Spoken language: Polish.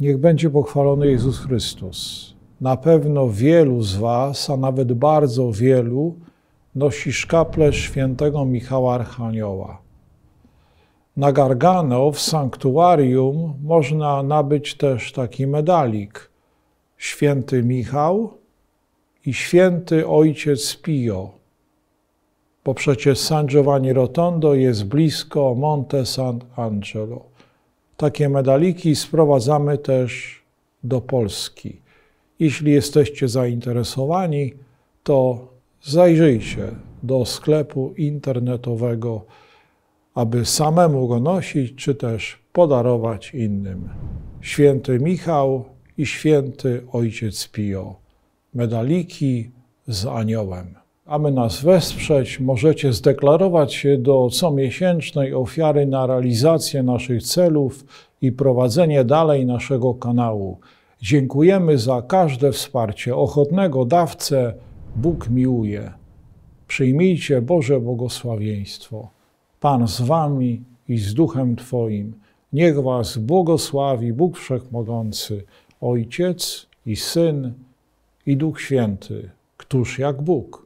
Niech będzie pochwalony Jezus Chrystus. Na pewno wielu z Was, a nawet bardzo wielu, nosi szkaple świętego Michała Archanioła. Na Gargano w sanktuarium można nabyć też taki medalik Święty Michał i Święty Ojciec Pio, bo przecież San Giovanni Rotondo jest blisko Monte Sant'Angelo. Takie medaliki sprowadzamy też do Polski. Jeśli jesteście zainteresowani, to zajrzyjcie do sklepu internetowego, aby samemu go nosić, czy też podarować innym. Święty Michał i święty Ojciec Pio. Medaliki z aniołem aby nas wesprzeć, możecie zdeklarować się do comiesięcznej ofiary na realizację naszych celów i prowadzenie dalej naszego kanału. Dziękujemy za każde wsparcie. Ochotnego dawcę Bóg miłuje. Przyjmijcie Boże błogosławieństwo. Pan z wami i z duchem Twoim. Niech was błogosławi Bóg Wszechmogący, Ojciec i Syn i Duch Święty, któż jak Bóg.